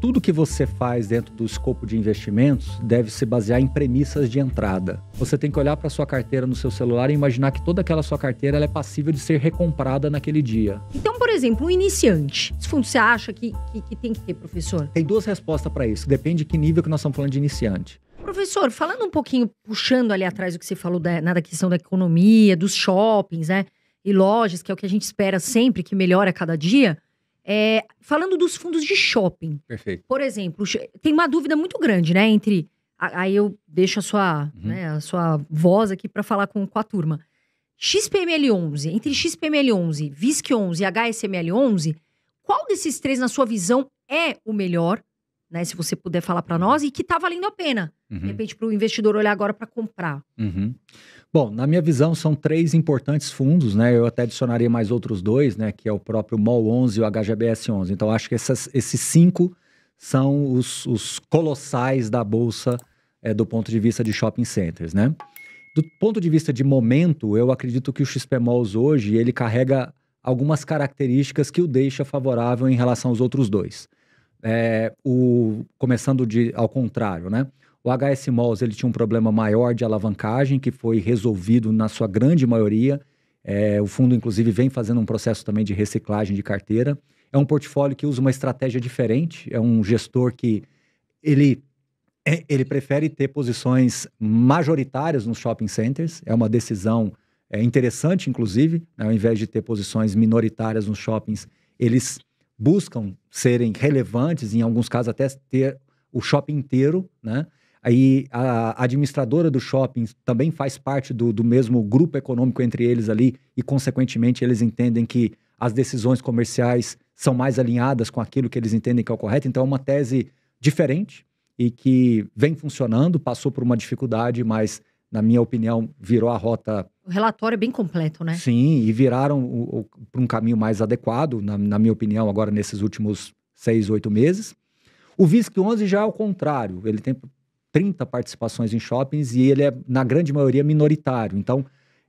tudo que você faz dentro do escopo de investimentos deve se basear em premissas de entrada. Você tem que olhar para sua carteira no seu celular e imaginar que toda aquela sua carteira é passível de ser recomprada naquele dia. Então, por exemplo, um iniciante. Esse fundo você acha que, que, que tem que ter, professor? Tem duas respostas para isso. Depende de que nível que nós estamos falando de iniciante. Professor, falando um pouquinho, puxando ali atrás o que você falou da, na questão da economia, dos shoppings, né? E lojas, que é o que a gente espera sempre, que melhora a cada dia. É, falando dos fundos de shopping. Perfeito. Por exemplo, tem uma dúvida muito grande, né? Entre. Aí eu deixo a sua, uhum. né, a sua voz aqui para falar com, com a turma. XPML11, entre XPML11, VISC11 e HSML11, qual desses três, na sua visão, é o melhor né? Se você puder falar para nós e que está valendo a pena, uhum. de repente, para o investidor olhar agora para comprar. Uhum. Bom, na minha visão, são três importantes fundos, né? Eu até adicionaria mais outros dois, né? Que é o próprio MOL 11 e o HGBS 11. Então, acho que essas, esses cinco são os, os colossais da bolsa é, do ponto de vista de shopping centers, né? Do ponto de vista de momento, eu acredito que o XP Malls hoje ele carrega algumas características que o deixa favorável em relação aos outros dois. É, o, começando de, ao contrário, né? O HS Malls ele tinha um problema maior de alavancagem que foi resolvido na sua grande maioria. É, o fundo, inclusive, vem fazendo um processo também de reciclagem de carteira. É um portfólio que usa uma estratégia diferente. É um gestor que ele, é, ele prefere ter posições majoritárias nos shopping centers. É uma decisão é, interessante, inclusive, né? ao invés de ter posições minoritárias nos shoppings, eles buscam serem relevantes, em alguns casos até ter o shopping inteiro, né? Aí a administradora do shopping também faz parte do, do mesmo grupo econômico entre eles ali e, consequentemente, eles entendem que as decisões comerciais são mais alinhadas com aquilo que eles entendem que é o correto. Então, é uma tese diferente e que vem funcionando, passou por uma dificuldade, mas na minha opinião, virou a rota. O relatório é bem completo, né? Sim, e viraram para um caminho mais adequado, na, na, minha opinião, agora nesses últimos seis, oito meses. O VISC 11 já é o contrário, ele tem 30 participações em shoppings e ele é, na grande maioria, minoritário. Então,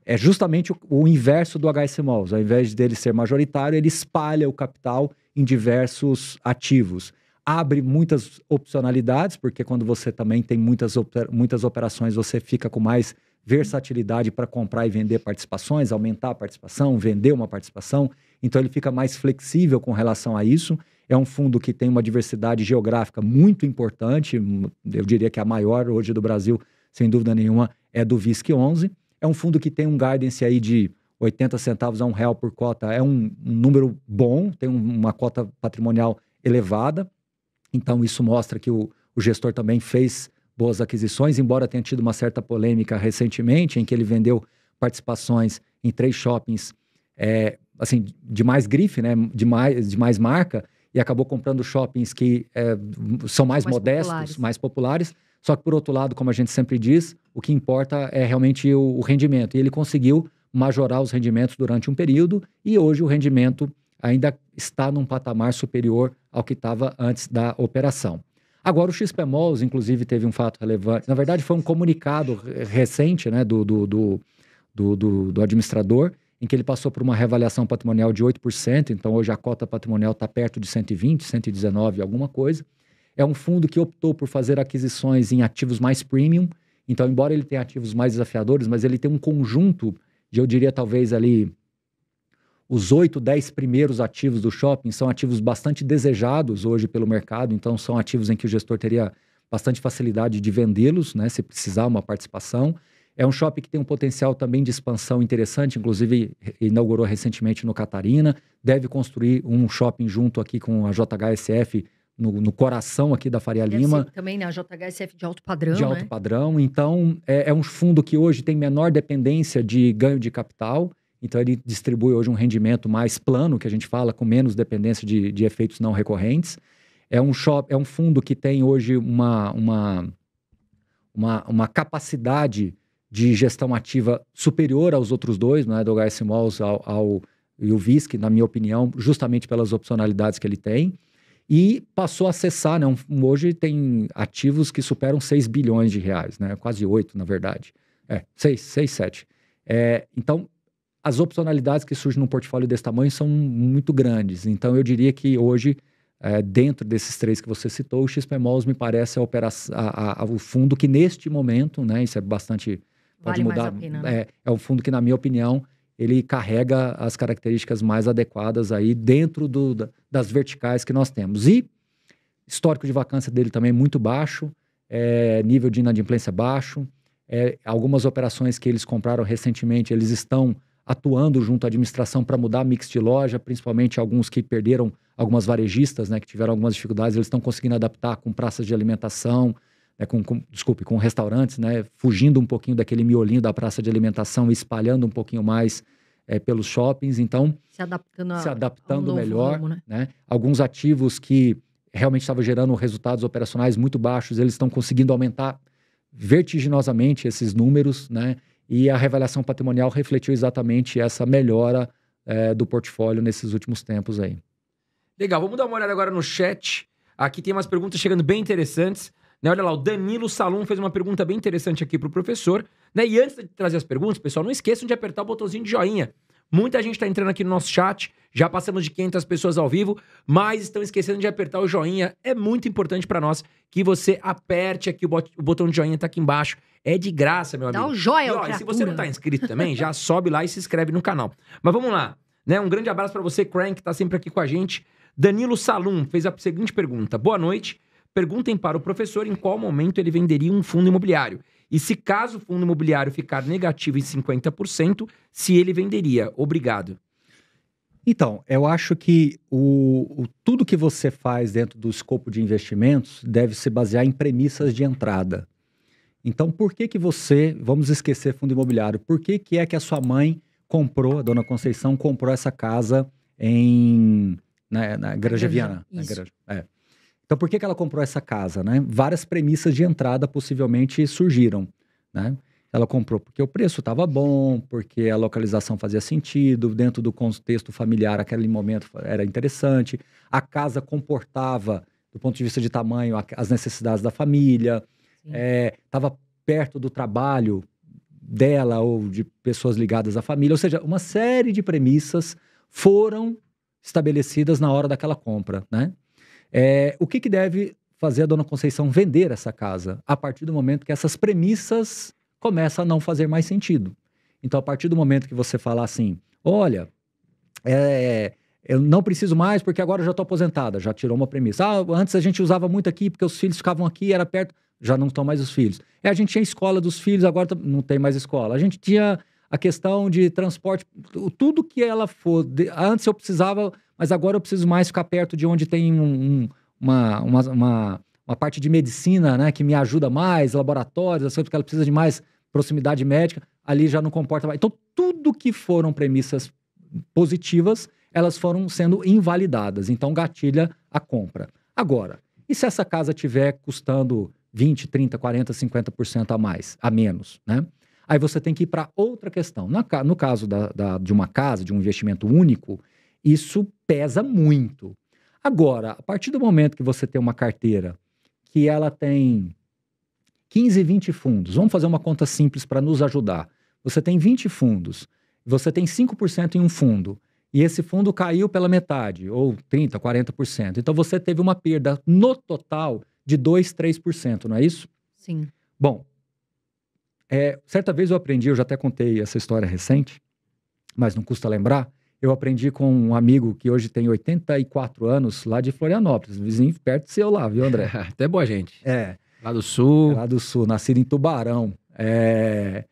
é justamente o, o inverso do HS Malls. Ao invés dele ser majoritário, ele espalha o capital em diversos ativos abre muitas opcionalidades, porque quando você também tem muitas, muitas operações, você fica com mais versatilidade para comprar e vender participações, aumentar a participação, vender uma participação. Então ele fica mais flexível com relação a isso. É um fundo que tem uma diversidade geográfica muito importante, hum, eu diria que a maior hoje do Brasil, sem dúvida nenhuma, é do VISC 11. É um fundo que tem um guidance aí de 80 centavos a um real por cota, é um, um número bom, tem um, uma cota patrimonial elevada então, isso mostra que o, o gestor também fez boas aquisições, embora tenha tido uma certa polêmica recentemente, em que ele vendeu participações em três shoppings, é, assim, de mais grife, né, de mais, de mais marca, e acabou comprando shoppings que é, são mais, mais modestos, populares. mais populares. Só que, por outro lado, como a gente sempre diz, o que importa é realmente o, o rendimento. E ele conseguiu majorar os rendimentos durante um período, e hoje o rendimento ainda está num patamar superior ao que estava antes da operação. Agora, o XP Malls, inclusive, teve um fato relevante. Na verdade, foi um comunicado recente né, do, do, do, do, do administrador, em que ele passou por uma reavaliação patrimonial de 8%, então hoje a cota patrimonial está perto de 120, 119, alguma coisa. É um fundo que optou por fazer aquisições em ativos mais premium, então, embora ele tenha ativos mais desafiadores, mas ele tem um conjunto de, eu diria, talvez ali, os oito, dez primeiros ativos do shopping são ativos bastante desejados hoje pelo mercado, então são ativos em que o gestor teria bastante facilidade de vendê-los, né, se precisar uma participação. É um shopping que tem um potencial também de expansão interessante, inclusive inaugurou recentemente no Catarina, deve construir um shopping junto aqui com a JHSF no, no coração aqui da Faria deve Lima. também, né? A JHSF de alto padrão. De alto né? padrão. Então, é, é um fundo que hoje tem menor dependência de ganho de capital então, ele distribui hoje um rendimento mais plano, que a gente fala, com menos dependência de, de efeitos não recorrentes. É um, shop, é um fundo que tem hoje uma, uma, uma, uma capacidade de gestão ativa superior aos outros dois, né, do HSMOLS ao, ao e o VISC, na minha opinião, justamente pelas opcionalidades que ele tem. E passou a acessar, né, um, hoje tem ativos que superam 6 bilhões de reais, né, quase 8, na verdade. É, 6, 6 7. É, então, as opcionalidades que surgem num portfólio desse tamanho são muito grandes. Então, eu diria que hoje, é, dentro desses três que você citou, o XPMOLs me parece a operação, a, a, o fundo que, neste momento, né, isso é bastante. Pode vale mudar. Pena, né? é, é um fundo que, na minha opinião, ele carrega as características mais adequadas aí dentro do, da, das verticais que nós temos. E histórico de vacância dele também é muito baixo, é, nível de inadimplência baixo. É, algumas operações que eles compraram recentemente, eles estão atuando junto à administração para mudar mix de loja, principalmente alguns que perderam algumas varejistas, né, que tiveram algumas dificuldades, eles estão conseguindo adaptar com praças de alimentação, né, com, com, desculpe, com restaurantes, né, fugindo um pouquinho daquele miolinho da praça de alimentação e espalhando um pouquinho mais é, pelos shoppings, então se adaptando, se adaptando melhor, né? né? Alguns ativos que realmente estavam gerando resultados operacionais muito baixos, eles estão conseguindo aumentar vertiginosamente esses números, né? e a revelação patrimonial refletiu exatamente essa melhora é, do portfólio nesses últimos tempos aí. Legal, vamos dar uma olhada agora no chat. Aqui tem umas perguntas chegando bem interessantes. Né? Olha lá, o Danilo Salum fez uma pergunta bem interessante aqui para o professor. Né? E antes de trazer as perguntas, pessoal, não esqueçam de apertar o botãozinho de joinha. Muita gente está entrando aqui no nosso chat. Já passamos de 500 pessoas ao vivo, mas estão esquecendo de apertar o joinha. É muito importante para nós que você aperte aqui o, bot o botão de joinha tá aqui embaixo. É de graça, meu amigo. Dá um joinha, e, ó, se você não tá inscrito também, já sobe lá e se inscreve no canal. Mas vamos lá, né? Um grande abraço para você, Crank, que tá sempre aqui com a gente. Danilo Salum fez a seguinte pergunta: Boa noite. Perguntem para o professor em qual momento ele venderia um fundo imobiliário. E se caso o fundo imobiliário ficar negativo em 50%, se ele venderia? Obrigado. Então, eu acho que o, o, tudo que você faz dentro do escopo de investimentos deve se basear em premissas de entrada. Então, por que que você, vamos esquecer fundo imobiliário, por que que é que a sua mãe comprou, a dona Conceição comprou essa casa em né, na, na Granja Viana? Na é. Então, por que, que ela comprou essa casa? Né? Várias premissas de entrada possivelmente surgiram. Né? Ela comprou porque o preço estava bom, porque a localização fazia sentido, dentro do contexto familiar, aquele momento era interessante, a casa comportava, do ponto de vista de tamanho, as necessidades da família, estava é, perto do trabalho dela ou de pessoas ligadas à família, ou seja, uma série de premissas foram estabelecidas na hora daquela compra, né? É, o que, que deve fazer a dona Conceição vender essa casa a partir do momento que essas premissas começam a não fazer mais sentido? Então, a partir do momento que você falar assim, olha, é, eu não preciso mais porque agora eu já estou aposentada, já tirou uma premissa. Ah, antes a gente usava muito aqui porque os filhos ficavam aqui, era perto, já não estão mais os filhos. É, a gente tinha escola dos filhos, agora não tem mais escola. A gente tinha a questão de transporte, tudo que ela for. Antes eu precisava, mas agora eu preciso mais ficar perto de onde tem um, um, uma, uma, uma, uma, parte de medicina né, que me ajuda mais, laboratórios, assim, porque ela precisa de mais proximidade médica, ali já não comporta mais. Então, tudo que foram premissas positivas, elas foram sendo invalidadas. Então, gatilha a compra. Agora, e se essa casa tiver custando 20, 30, 40, 50% a mais, a menos, né? Aí você tem que ir para outra questão. Na, no caso da, da, de uma casa, de um investimento único, isso pesa muito. Agora, a partir do momento que você tem uma carteira que ela tem 15, 20 fundos, vamos fazer uma conta simples para nos ajudar. Você tem 20 fundos, você tem 5% em um fundo, e esse fundo caiu pela metade, ou 30%, 40%. Então você teve uma perda no total de 2, 3%, não é isso? Sim. Bom, é, certa vez eu aprendi, eu já até contei essa história recente, mas não custa lembrar. Eu aprendi com um amigo que hoje tem 84 anos, lá de Florianópolis, vizinho perto do seu lá, viu, André? até boa gente. É. Lá do sul. É lá do sul, nascido em Tubarão. É,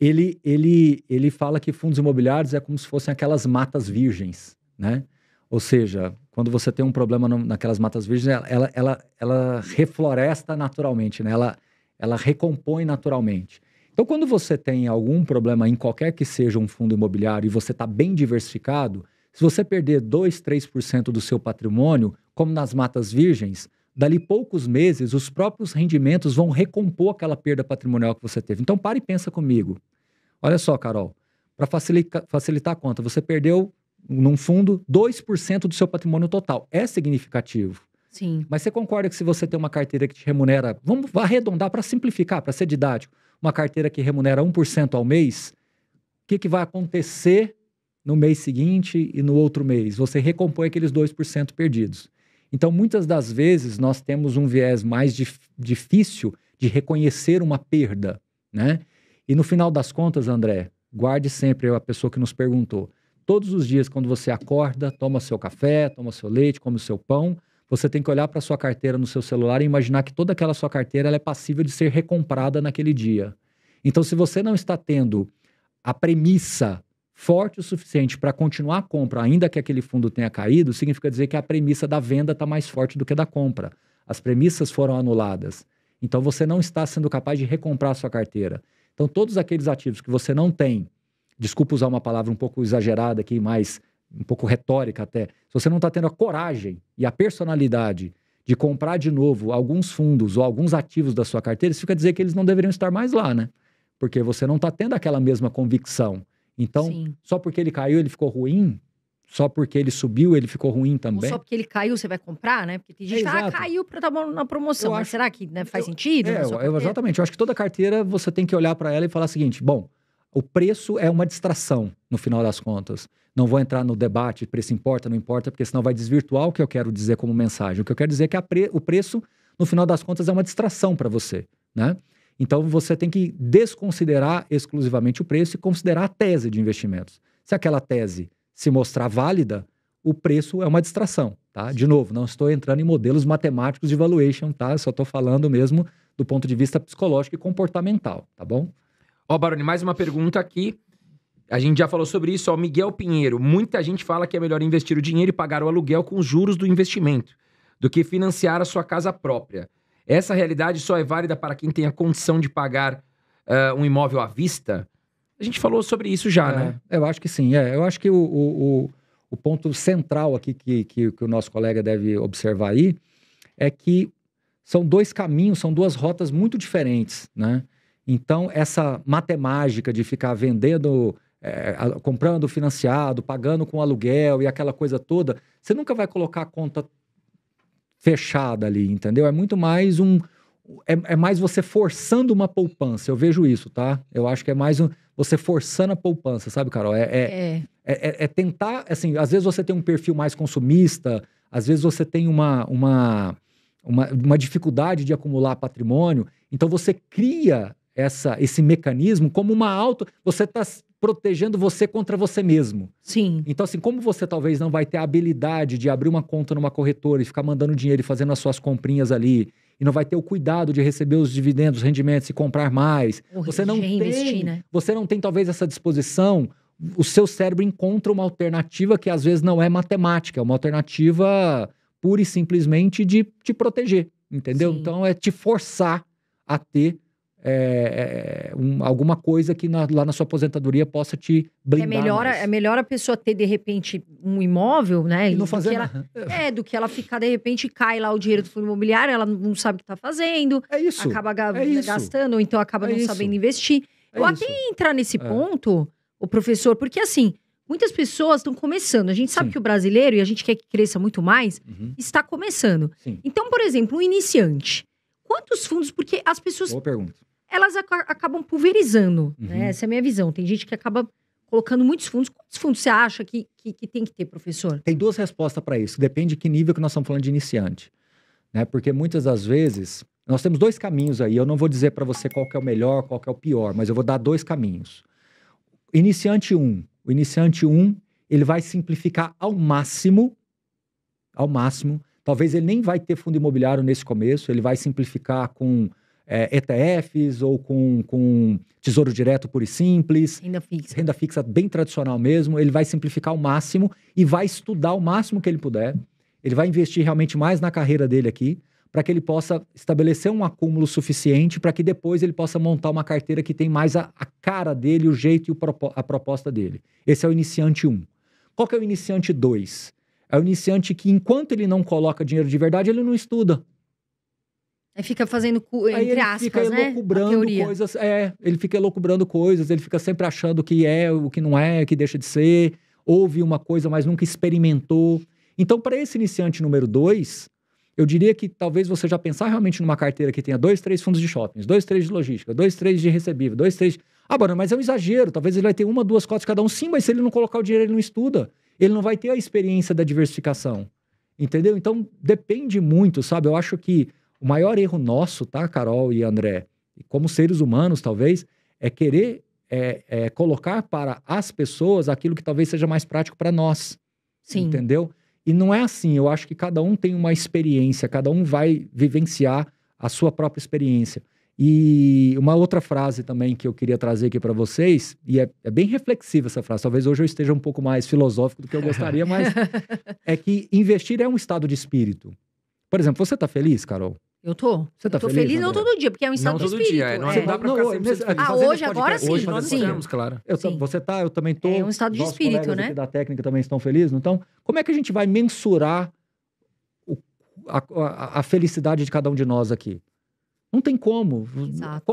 ele, ele, ele fala que fundos imobiliários é como se fossem aquelas matas virgens, né? Ou seja, quando você tem um problema no, naquelas matas virgens, ela, ela, ela, ela refloresta naturalmente, né? Ela, ela recompõe naturalmente. Então, quando você tem algum problema em qualquer que seja um fundo imobiliário e você está bem diversificado, se você perder 2, 3% do seu patrimônio, como nas matas virgens, dali poucos meses os próprios rendimentos vão recompor aquela perda patrimonial que você teve. Então, para e pensa comigo. Olha só, Carol, para facilitar, facilitar a conta, você perdeu, num fundo, 2% do seu patrimônio total. É significativo. Sim. Mas você concorda que se você tem uma carteira que te remunera, vamos arredondar para simplificar, para ser didático, uma carteira que remunera 1% ao mês, o que, que vai acontecer no mês seguinte e no outro mês? Você recompõe aqueles 2% perdidos. Então, muitas das vezes, nós temos um viés mais dif difícil de reconhecer uma perda, né? E no final das contas, André, guarde sempre a pessoa que nos perguntou. Todos os dias, quando você acorda, toma seu café, toma seu leite, come seu pão, você tem que olhar para sua carteira no seu celular e imaginar que toda aquela sua carteira é passível de ser recomprada naquele dia. Então, se você não está tendo a premissa forte o suficiente para continuar a compra, ainda que aquele fundo tenha caído, significa dizer que a premissa da venda está mais forte do que a da compra. As premissas foram anuladas. Então, você não está sendo capaz de recomprar a sua carteira. Então, todos aqueles ativos que você não tem, desculpa usar uma palavra um pouco exagerada aqui, mas um pouco retórica até, se você não está tendo a coragem e a personalidade de comprar de novo alguns fundos ou alguns ativos da sua carteira, isso fica dizer que eles não deveriam estar mais lá, né? Porque você não está tendo aquela mesma convicção. Então, Sim. só porque ele caiu, ele ficou ruim, só porque ele subiu, ele ficou ruim também. Ou só porque ele caiu, você vai comprar, né? Porque tem gente que é, ah, caiu para estar na promoção. mas será que né, faz eu... sentido? É, eu, exatamente. Eu acho que toda carteira você tem que olhar para ela e falar o seguinte: bom, o preço é uma distração, no final das contas. Não vou entrar no debate, preço importa, não importa, porque senão vai desvirtuar o que eu quero dizer como mensagem. O que eu quero dizer é que pre... o preço, no final das contas, é uma distração para você, né? Então você tem que desconsiderar exclusivamente o preço e considerar a tese de investimentos. Se aquela tese se mostrar válida, o preço é uma distração, tá? De novo, não estou entrando em modelos matemáticos de valuation, tá? Eu só estou falando mesmo do ponto de vista psicológico e comportamental, tá bom? Ó, oh, Baroni, mais uma pergunta aqui. A gente já falou sobre isso, ó, Miguel Pinheiro. Muita gente fala que é melhor investir o dinheiro e pagar o aluguel com os juros do investimento do que financiar a sua casa própria. Essa realidade só é válida para quem tem a condição de pagar uh, um imóvel à vista? A gente falou sobre isso já, é, né? Eu acho que sim. É. Eu acho que o, o, o ponto central aqui que, que, que o nosso colega deve observar aí é que são dois caminhos, são duas rotas muito diferentes, né? Então, essa matemática de ficar vendendo é, comprando financiado, pagando com aluguel e aquela coisa toda, você nunca vai colocar a conta fechada ali, entendeu? É muito mais um. É, é, mais você forçando uma poupança. Eu vejo isso, tá? Eu acho que é mais um, você forçando a poupança, sabe, Carol? É é, é, é, é, é tentar. Assim, às vezes você tem um perfil mais consumista, às vezes você tem uma, uma, uma, uma dificuldade de acumular patrimônio. Então você cria essa, esse mecanismo como uma auto. Você está protegendo você contra você mesmo. Sim. Então, assim, como você talvez não vai ter a habilidade de abrir uma conta numa corretora e ficar mandando dinheiro e fazendo as suas comprinhas ali, e não vai ter o cuidado de receber os dividendos, os rendimentos e comprar mais. Ou você não tem, né? você não tem talvez essa disposição. O seu cérebro encontra uma alternativa que às vezes não é matemática, é uma alternativa pura e simplesmente de te proteger, entendeu? Sim. Então é te forçar a ter é, é, um, alguma coisa que na, lá na sua aposentadoria possa te blindar. É melhor, é melhor a pessoa ter, de repente, um imóvel, né? E não fazer ela, É, do que ela ficar, de repente, cai lá o dinheiro do fundo imobiliário, ela não sabe o que está fazendo. É isso. Acaba é isso. gastando, ou então acaba é não isso. sabendo investir. Eu é até entrar nesse é. ponto, o professor, porque assim. Muitas pessoas estão começando. A gente sabe Sim. que o brasileiro, e a gente quer que cresça muito mais, uhum. está começando. Sim. Então, por exemplo, um iniciante. Quantos fundos? Porque as pessoas. Boa pergunta. Elas ac acabam pulverizando, uhum. né? Essa é a minha visão. Tem gente que acaba colocando muitos fundos. Quantos fundos você acha que, que, que tem que ter, professor? Tem duas respostas para isso. Depende de que nível que nós estamos falando de iniciante. Né? Porque muitas das vezes, nós temos dois caminhos aí. Eu não vou dizer para você qual é o melhor, qual é o pior, mas eu vou dar dois caminhos. Iniciante 1. Um. O iniciante 1, um, ele vai simplificar ao máximo, ao máximo, Talvez ele nem vai ter fundo imobiliário nesse começo, ele vai simplificar com é, eh, ETFs ou com, com tesouro direto puro e simples. Renda fixa. Renda fixa bem tradicional mesmo. Ele vai simplificar ao máximo e vai estudar o máximo que ele puder. Ele vai investir realmente mais na carreira dele aqui para que ele possa estabelecer um acúmulo suficiente para que depois ele possa montar uma carteira que tem mais a, a cara dele, o jeito e o, a proposta dele. Esse é o iniciante 1. Um. Qual que é o iniciante 2? É o iniciante que, enquanto ele não coloca dinheiro de verdade, ele não estuda. Aí fica fazendo, entre ele aspas, fica né? coisas, é, ele fica elocubrando coisas, ele fica sempre achando que é, o que não é, o que deixa de ser. Ouve uma coisa, mas nunca experimentou. Então, para esse iniciante número dois, eu diria que talvez você já pensar realmente numa carteira que tenha dois, três fundos de shoppings, dois, três de logística, dois, três de recebível, dois, três. Ah, Bruno, mas é um exagero. Talvez ele vai ter uma, duas cotas cada um. Sim, mas se ele não colocar o dinheiro, ele não estuda ele não vai ter a experiência da diversificação. Entendeu? Então depende muito, sabe? Eu acho que o maior erro nosso, tá, Carol e André, como seres humanos, talvez, é querer é, é, colocar para as pessoas aquilo que talvez seja mais prático para nós. Sim. Entendeu? E não é assim. Eu acho que cada um tem uma experiência, cada um vai vivenciar a sua própria experiência. E uma outra frase também que eu queria trazer aqui para vocês, e é, é, bem reflexiva essa frase, talvez hoje eu esteja um pouco mais filosófico do que eu gostaria, mas é que investir é um estado de espírito. Por exemplo, você está feliz, Carol? Eu tô. Você tá eu tô feliz, feliz não todo dia, porque é um estado não todo Dia, é, não é. dá pra não, é ficar Ah, hoje, agora sim. Hoje nós sim. Podemos, claro. Eu, sim. Você tá, eu também tô. É, é um estado de espírito, né? da técnica também estão felizes, então como é que a gente vai mensurar o, a, a, a felicidade de cada um de nós aqui? Não tem como. Exato.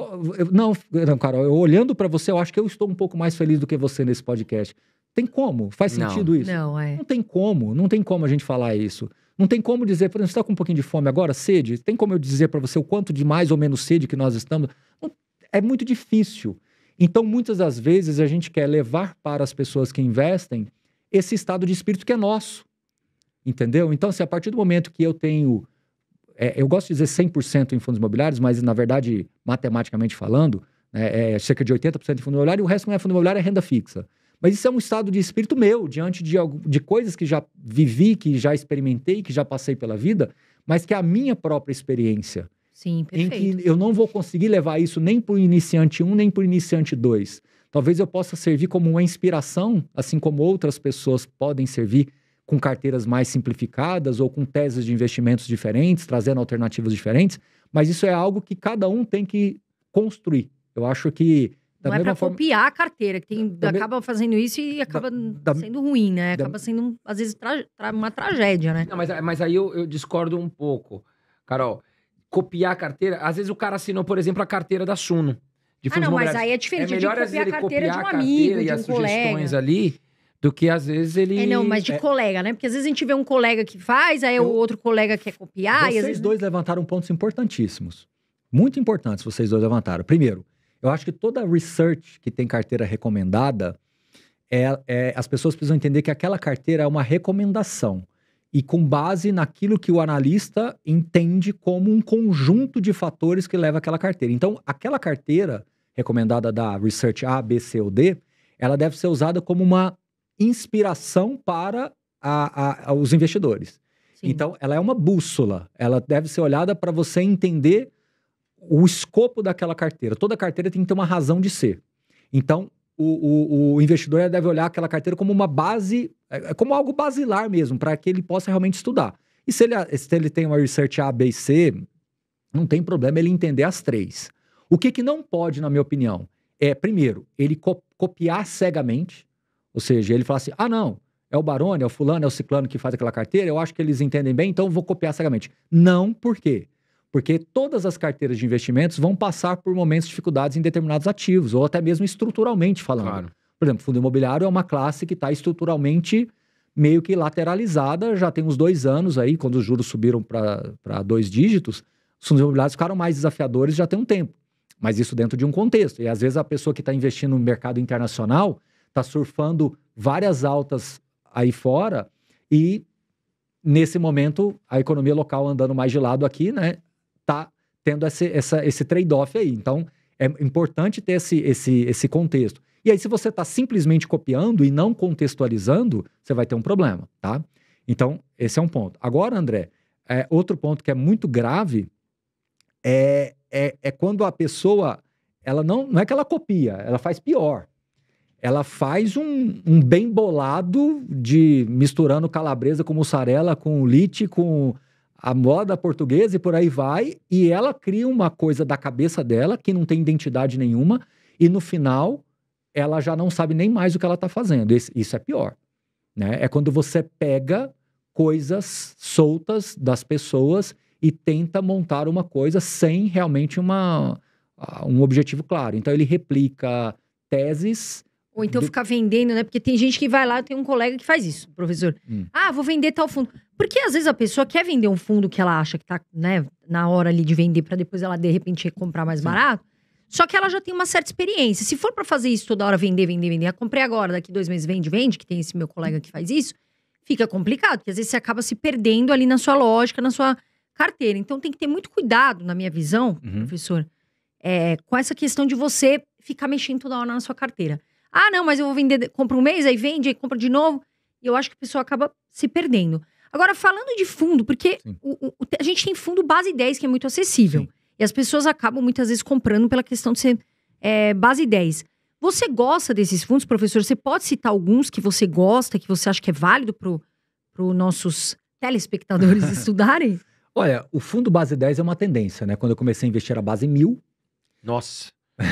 Não, não, Carol, eu, olhando para você, eu acho que eu estou um pouco mais feliz do que você nesse podcast. Tem como? Faz sentido não. isso? Não, é. Não tem como. Não tem como a gente falar isso. Não tem como dizer, por exemplo, você está com um pouquinho de fome agora, sede? Tem como eu dizer para você o quanto de mais ou menos sede que nós estamos? É muito difícil. Então, muitas das vezes, a gente quer levar para as pessoas que investem esse estado de espírito que é nosso. Entendeu? Então, se assim, a partir do momento que eu tenho é, eu gosto de dizer 100% em fundos imobiliários, mas na verdade, matematicamente falando, é, é cerca de 80% em fundo imobiliário e o resto não é fundo imobiliário, é renda fixa. Mas isso é um estado de espírito meu, diante de, de coisas que já vivi, que já experimentei, que já passei pela vida, mas que é a minha própria experiência. Sim, perfeito. Em que eu não vou conseguir levar isso nem para o iniciante 1, nem para o iniciante 2. Talvez eu possa servir como uma inspiração, assim como outras pessoas podem servir com carteiras mais simplificadas ou com teses de investimentos diferentes, trazendo alternativas diferentes, mas isso é algo que cada um tem que construir. Eu acho que da não é para forma... copiar a carteira, que tem, da acaba me... fazendo isso e acaba da, sendo ruim, né? Acaba da... sendo, às vezes, tra... Tra... uma tragédia, né? Não, mas, mas aí eu, eu, discordo um pouco, Carol. Copiar a carteira, às vezes o cara assinou, por exemplo, a carteira da Suno. De ah, não, mas aí é diferente é melhor, de copiar a carteira copiar de um amigo, de um e as sugestões ali do que às vezes ele. É, não, mas de é... colega, né? Porque às vezes a gente vê um colega que faz, aí é Eu... o outro colega quer copiar. Vocês vezes... Né? dois levantaram pontos importantíssimos. Muito importantes vocês dois levantaram. Primeiro, eu acho que toda research que tem carteira recomendada, é, é, as pessoas precisam entender que aquela carteira é uma recomendação. E com base naquilo que o analista entende como um conjunto de fatores que leva aquela carteira. Então, aquela carteira recomendada da Research A, B, C ou D, ela deve ser usada como uma inspiração para a, a, os investidores. Sim. Então, ela é uma bússola. Ela deve ser olhada para você entender o escopo daquela carteira. Toda carteira tem que ter uma razão de ser. Então, o, o, o investidor deve olhar aquela carteira como uma base, é, é como algo basilar mesmo, para que ele possa realmente estudar. E se ele, se ele tem uma research A, B e C, não tem problema ele entender as três. O que, que não pode, na minha opinião, é, primeiro, ele co copiar cegamente. Ou seja, ele fala assim: ah, não, é o Barone, é o fulano, é o ciclano que faz aquela carteira, eu acho que eles entendem bem, então eu vou copiar cegamente. Não, por quê? Porque todas as carteiras de investimentos vão passar por momentos de dificuldades em determinados ativos, ou até mesmo estruturalmente falando. Claro. Por exemplo, fundo imobiliário é uma classe que está estruturalmente meio que lateralizada, já tem uns dois anos aí, quando os juros subiram para dois dígitos, os fundos imobiliários ficaram mais desafiadores já tem um tempo. Mas isso dentro de um contexto. E às vezes a pessoa que está investindo no mercado internacional, está surfando várias altas aí fora e nesse momento a economia local andando mais de lado aqui, né, tá tendo esse, essa, esse trade-off aí. Então é importante ter esse, esse, esse contexto. E aí, se você está simplesmente copiando e não contextualizando, você vai ter um problema, tá? Então, esse é um ponto. Agora, André, é, outro ponto que é muito grave é, é, é, quando a pessoa, ela não, não é que ela copia, ela faz pior ela faz um, um, bem bolado de misturando calabresa com mussarela, com lite, com a moda portuguesa e por aí vai. E ela cria uma coisa da cabeça dela que não tem identidade nenhuma. E no final, ela já não sabe nem mais o que ela está fazendo. Esse, isso é pior. Né? É quando você pega coisas soltas das pessoas e tenta montar uma coisa sem realmente uma, ah, um objetivo claro. Então ele replica teses ou então Do... ficar vendendo, né? Porque tem gente que vai lá, tem um colega que faz isso, professor. Hum. Ah, vou vender tal fundo. Porque às vezes a pessoa quer vender um fundo que ela acha que tá, né, na hora ali de vender para depois ela de repente comprar mais Sim. barato. Só que ela já tem uma certa experiência. Se for para fazer isso toda hora, vender, vender, vender, eu comprei agora, daqui dois meses vende, vende, que tem esse meu colega que faz isso, fica complicado, porque às vezes você acaba se perdendo ali na sua lógica, na sua carteira. Então tem que ter muito cuidado, na minha visão, uhum. professor, é, com essa questão de você ficar mexendo toda hora na sua carteira. Ah, não, mas eu vou vender, compro um mês, aí vende, aí compra de novo. E eu acho que a pessoa acaba se perdendo. Agora, falando de fundo, porque o, o, a gente tem fundo base 10, que é muito acessível. Sim. E as pessoas acabam muitas vezes comprando pela questão de ser é, base 10. Você gosta desses fundos, professor? Você pode citar alguns que você gosta, que você acha que é válido para os nossos telespectadores estudarem? Olha, o fundo base 10 é uma tendência, né? Quando eu comecei a investir era base mil. Nossa,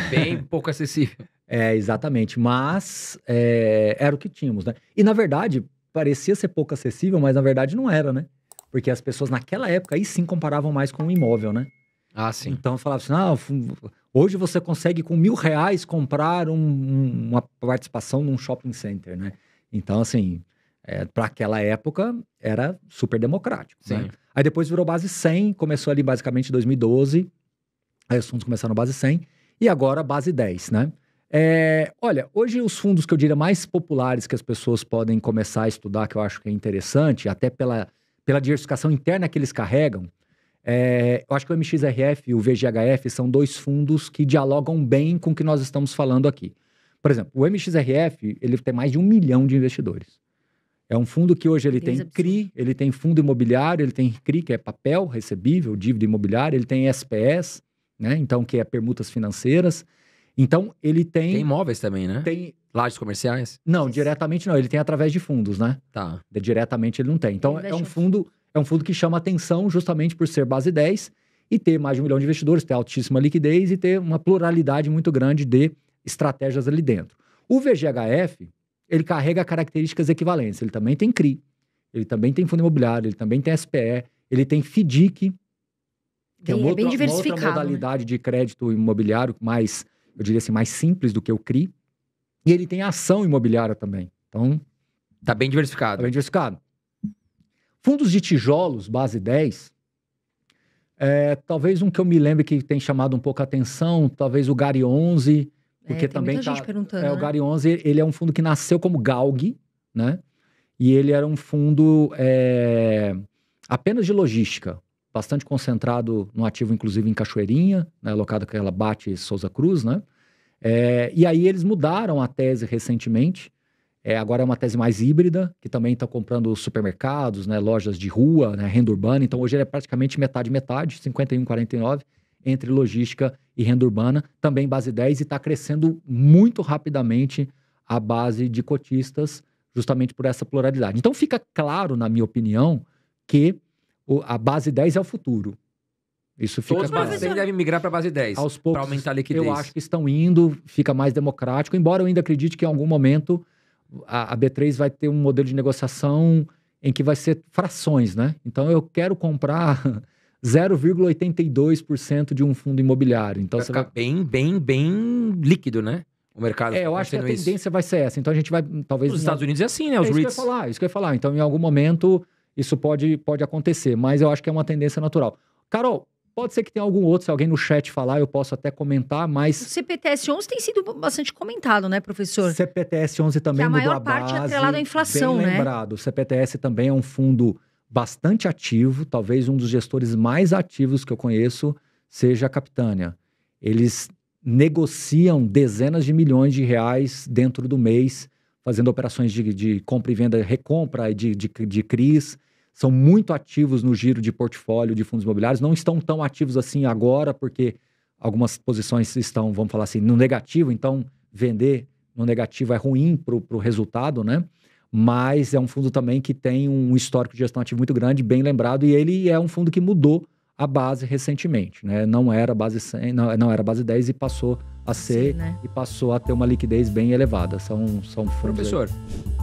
bem pouco acessível. É, exatamente. Mas é, era o que tínhamos, né? E na verdade, parecia ser pouco acessível, mas na verdade não era, né? Porque as pessoas naquela época aí sim comparavam mais com o um imóvel, né? Ah, sim. Então falava assim: ah, hoje você consegue com mil reais comprar um, uma participação num shopping center, né? Então, assim, é, para aquela época era super democrático. Né? Sim. Né? Aí depois virou base 100, começou ali basicamente em 2012. Aí os fundos começaram base 100 e agora base 10, né? É, olha, hoje os fundos que eu diria mais populares que as pessoas podem começar a estudar, que eu acho que é interessante, até pela, pela diversificação interna que eles carregam, é, eu acho que o MXRF e o VGHF são dois fundos que dialogam bem com o que nós estamos falando aqui. Por exemplo, o MXRF ele tem mais de um milhão de investidores. É um fundo que hoje ele tem CRI, ele tem fundo imobiliário, ele tem CRI, que é papel recebível, dívida imobiliária, ele tem SPS, né? Então, que é permutas financeiras. Então, ele tem. Tem imóveis também, né? Tem. Lajes comerciais? Não, diretamente não. Ele tem através de fundos, né? Tá. Diretamente ele não tem. Então, é um fundo é um fundo que chama atenção justamente por ser base 10 e ter mais de um milhão de investidores, ter altíssima liquidez e ter uma pluralidade muito grande de estratégias ali dentro. O VGHF, ele carrega características equivalentes. Ele também tem CRI, ele também tem fundo imobiliário, ele também tem SPE, ele tem FDIC, que é bem, é, uma, é outra, uma outra né? modalidade né? de crédito imobiliário mais eu diria assim, mais simples do que o CRI. E ele tem ação imobiliária também. Então. Está bem diversificado. Está bem diversificado. Fundos de tijolos, base 10. É, talvez um que eu me lembre que tem chamado um pouco a atenção, talvez o Gari 11, é, porque é, também tá, é, o né? Gari 11, ele é um fundo que nasceu como Galg, né? E ele era um fundo é, apenas de logística bastante concentrado no ativo, inclusive em Cachoeirinha, né, alocado que ela bate Souza Cruz, né? É, e aí eles mudaram a tese recentemente. É, agora é uma tese mais híbrida, que também está comprando supermercados, né, lojas de rua, né, renda urbana. Então hoje ele é praticamente metade metade, 51,49, entre logística e renda urbana, também base 10 e está crescendo muito rapidamente a base de cotistas, justamente por essa pluralidade. Então fica claro, na minha opinião, que a base 10 é o futuro. Isso fica Todos os professores devem migrar para a base 10. Aos poucos, para aumentar a liquidez. Eu acho que estão indo, fica mais democrático, embora eu ainda acredite que em algum momento a, a B3 vai ter um modelo de negociação em que vai ser frações, né? Então eu quero comprar 0,82% de um fundo imobiliário. Então vai você ficar vai... bem, bem, bem líquido, né? O mercado. É, eu acho que a tendência isso. vai ser essa. Então a gente vai talvez. Nos em... Estados Unidos é assim, né? Os é isso REITs. Isso que eu ia falar. Isso que eu ia falar. Então em algum momento isso pode, pode acontecer, mas eu acho que é uma tendência natural. Carol, Pode ser que tenha algum outro, se alguém no chat falar, eu posso até comentar, mas... O CPTS 11 tem sido bastante comentado, né, professor? CPTS 11 também que a maior parte é base, atrelado à inflação, bem né? lembrado. O CPTS também é um fundo bastante ativo, talvez um dos gestores mais ativos que eu conheço seja a Capitânia. Eles negociam dezenas de milhões de reais dentro do mês fazendo operações de, de compra e venda, recompra e de, de, de CRIs, são muito ativos no giro de portfólio de fundos imobiliários, não estão tão ativos assim agora, porque algumas posições estão, vamos falar assim, no negativo, então vender no negativo é ruim para o resultado, né? Mas é um fundo também que tem um histórico de gestão ativo muito grande, bem lembrado, e ele é um fundo que mudou a base recentemente, né? Não era base 100, não, não era base 10 e passou a ser Sim, né? e passou a ter uma liquidez bem elevada. São são Professor, aí.